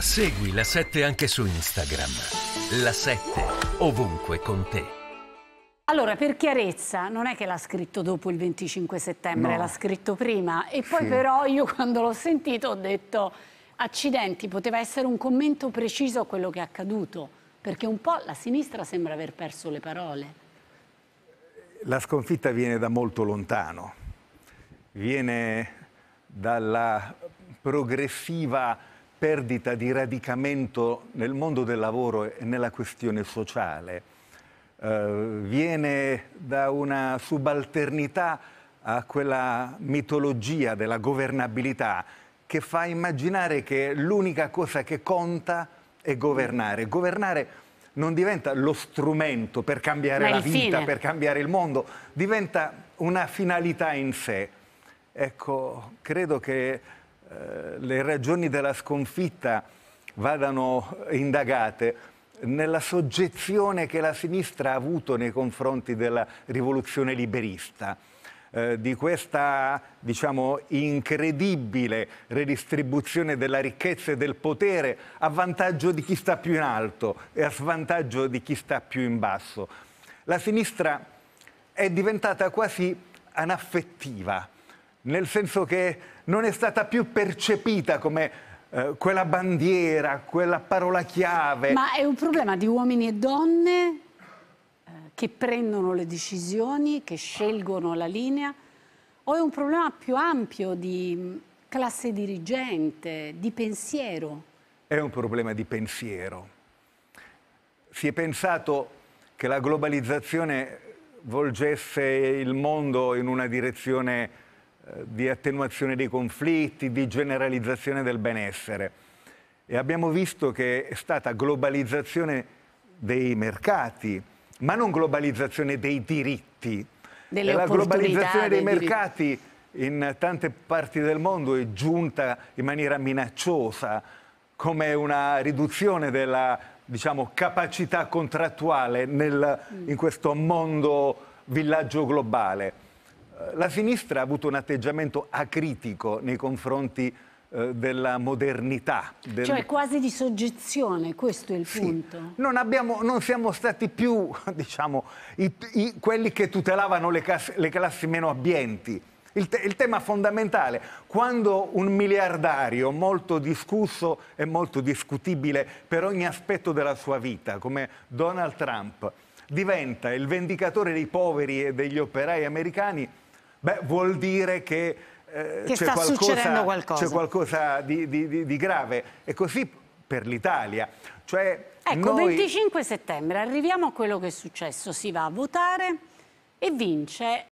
Segui la 7 anche su Instagram. La 7 ovunque con te. Allora, per chiarezza, non è che l'ha scritto dopo il 25 settembre, no. l'ha scritto prima. E poi sì. però io quando l'ho sentito ho detto, accidenti, poteva essere un commento preciso a quello che è accaduto, perché un po' la sinistra sembra aver perso le parole. La sconfitta viene da molto lontano, viene dalla progressiva perdita di radicamento nel mondo del lavoro e nella questione sociale. Eh, viene da una subalternità a quella mitologia della governabilità che fa immaginare che l'unica cosa che conta è governare. Governare non diventa lo strumento per cambiare Ma la vita, fine. per cambiare il mondo, diventa una finalità in sé. Ecco, credo che eh, le ragioni della sconfitta vadano indagate nella soggezione che la sinistra ha avuto nei confronti della rivoluzione liberista. Eh, di questa diciamo, incredibile redistribuzione della ricchezza e del potere a vantaggio di chi sta più in alto e a svantaggio di chi sta più in basso. La sinistra è diventata quasi anaffettiva, nel senso che non è stata più percepita come eh, quella bandiera, quella parola chiave. Ma è un problema di uomini e donne eh, che prendono le decisioni, che scelgono la linea, o è un problema più ampio di mm, classe dirigente, di pensiero? È un problema di pensiero. Si è pensato che la globalizzazione volgesse il mondo in una direzione eh, di attenuazione dei conflitti, di generalizzazione del benessere. E abbiamo visto che è stata globalizzazione dei mercati, ma non globalizzazione dei diritti. Delle la globalizzazione dei, dei mercati in tante parti del mondo è giunta in maniera minacciosa, come una riduzione della diciamo, capacità contrattuale nel, in questo mondo villaggio globale. La sinistra ha avuto un atteggiamento acritico nei confronti eh, della modernità. Del... Cioè quasi di soggezione, questo è il sì. punto. Non, abbiamo, non, siamo stati più diciamo, i, i, quelli che tutelavano le, classi, le classi meno abbienti. Il, te, il, tema fondamentale, quando un miliardario molto discusso e molto discutibile per ogni aspetto della sua vita, come Donald Trump, diventa il vendicatore dei poveri e degli operai americani, beh, vuol dire che, eh, che c'è, qualcosa, qualcosa. c'è qualcosa, di, di, di grave. E così per l'Italia. Cioè, ecco, noi... 25 settembre, arriviamo a quello che è successo, si va a votare e vince